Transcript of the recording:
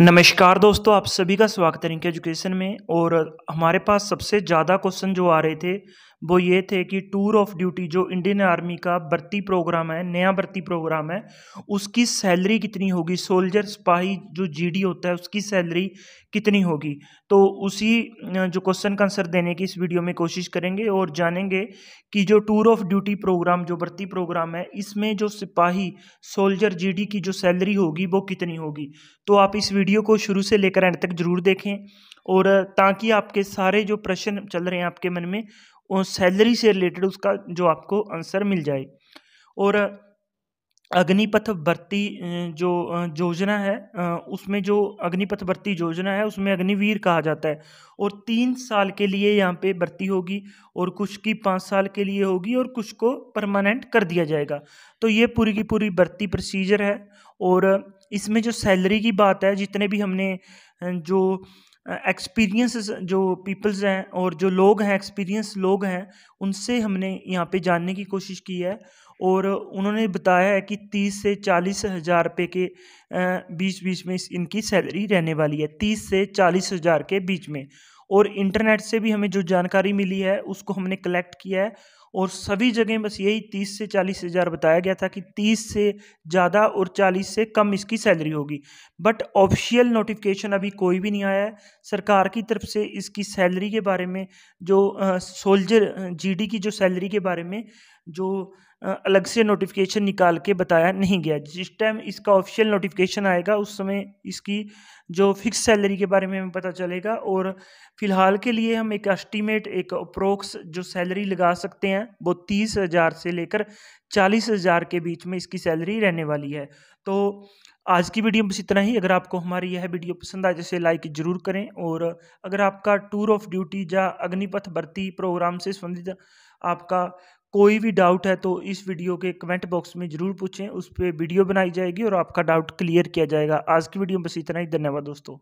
नमस्कार दोस्तों आप सभी का स्वागत है इनके एजुकेशन में और हमारे पास सबसे ज़्यादा क्वेश्चन जो आ रहे थे वो ये थे कि टूर ऑफ ड्यूटी जो इंडियन आर्मी का भर्ती प्रोग्राम है नया भर्ती प्रोग्राम है उसकी सैलरी कितनी होगी सोल्जर सिपाही जो जीडी होता है उसकी सैलरी कितनी होगी तो उसी जो क्वेश्चन का आंसर देने की इस वीडियो में कोशिश करेंगे और जानेंगे कि जो टूर ऑफ ड्यूटी प्रोग्राम जो भर्ती प्रोग्राम है इसमें जो सिपाही सोल्जर जी की जो सैलरी होगी वो कितनी होगी तो आप इस वीडियो को शुरू से लेकर एंड तक जरूर देखें और ताकि आपके सारे जो प्रश्न चल रहे हैं आपके मन में और सैलरी से रिलेटेड उसका जो आपको आंसर मिल जाए और अग्निपथ भर्ती जो योजना है उसमें जो अग्निपथ भर्ती योजना है उसमें अग्निवीर कहा जाता है और तीन साल के लिए यहाँ पे भर्ती होगी और कुछ की पाँच साल के लिए होगी और कुछ को परमानेंट कर दिया जाएगा तो ये पूरी की पूरी भर्ती प्रोसीजर है और इसमें जो सैलरी की बात है जितने भी हमने जो एक्सपीरियंस जो पीपल्स हैं और जो लोग हैं एक्सपीरियंस लोग हैं उनसे हमने यहाँ पे जानने की कोशिश की है और उन्होंने बताया है कि तीस से चालीस हज़ार रुपये के बीच बीच में इनकी सैलरी रहने वाली है तीस से चालीस हज़ार के बीच में और इंटरनेट से भी हमें जो जानकारी मिली है उसको हमने कलेक्ट किया है और सभी जगह बस यही तीस से चालीस हज़ार बताया गया था कि तीस से ज़्यादा और चालीस से कम इसकी सैलरी होगी बट ऑफिशियल नोटिफिकेशन अभी कोई भी नहीं आया है सरकार की तरफ से इसकी सैलरी के बारे में जो सोल्जर जीडी की जो सैलरी के बारे में जो अलग से नोटिफिकेशन निकाल के बताया नहीं गया जिस टाइम इसका ऑफिशियल नोटिफिकेशन आएगा उस समय इसकी जो फिक्स सैलरी के बारे में हमें पता चलेगा और फिलहाल के लिए हम एक एस्टीमेट एक अप्रोक्स जो सैलरी लगा सकते हैं वो तीस हज़ार से लेकर चालीस हज़ार के बीच में इसकी सैलरी रहने वाली है तो आज की वीडियो बस इतना ही अगर आपको हमारी यह वीडियो पसंद आए जैसे तो लाइक जरूर करें और अगर आपका टूर ऑफ ड्यूटी या अग्निपथ भर्ती प्रोग्राम से संबंधित आपका कोई भी डाउट है तो इस वीडियो के कमेंट बॉक्स में ज़रूर पूछें उस पर वीडियो बनाई जाएगी और आपका डाउट क्लियर किया जाएगा आज की वीडियो में बस इतना ही धन्यवाद दोस्तों